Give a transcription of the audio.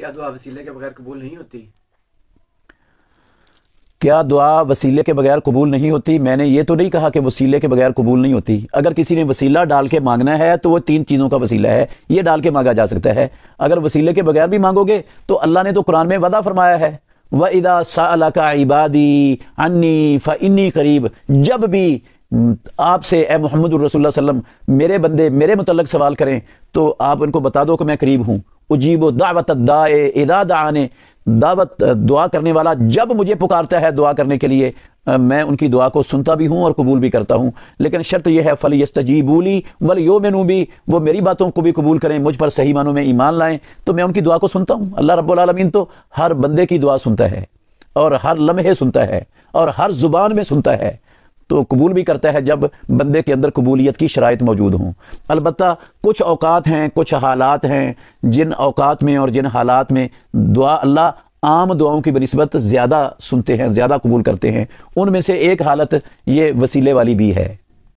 क्या दुआ वसीले के बगैर कबूल नहीं होती क्या दुआ वसीले के बगैर कबूल नहीं होती मैंने ये तो नहीं कहा कि वसीले के बगैर कबूल नहीं होती अगर किसी ने वसीला डाल के मांगना है तो वो तीन चीज़ों का वसीला है ये डाल के मांगा जा सकता है अगर वसीले के बगैर भी मांगोगे तो अल्लाह ने तो कुरान में वादा फरमाया है व इदा सा इबादी अन्नी फ़ इन्नी करीब जब भी आपसे ए मोहम्मद रसोल्लम मेरे बंदे मेरे मुतलक सवाल करें तो आप उनको बता दो कि मैं करीब हूँ उजीब दावत दादा दाने दावत दुआ करने वाला जब मुझे पुकारता है दुआ करने के लिए मैं उनकी दुआ को सुनता भी हूँ और कबूल भी करता हूँ लेकिन शर्त यह है फल यस्तजीबूली वल यो योमनू भी वो मेरी बातों को भी कबूल करें मुझ पर सही मानों में ईमान लाएं तो मैं उनकी दुआ को सुनता हूँ अल्लाह रबालमीन तो हर बंदे की दुआ सुनता है और हर लम्हे सुनता है और हर ज़ुबान में सुनता है तो कबूल भी करता है जब बंदे के अंदर कबूलियत की शराइ मौजूद हों अलबत् कुछ अवकात हैं कुछ हालात हैं जिन अवकात में और जिन हालात में दुआ अल्लाह आम दुआओं की बनस्बत ज़्यादा सुनते हैं ज़्यादा कबूल करते हैं उनमें से एक हालत ये वसीले वाली भी है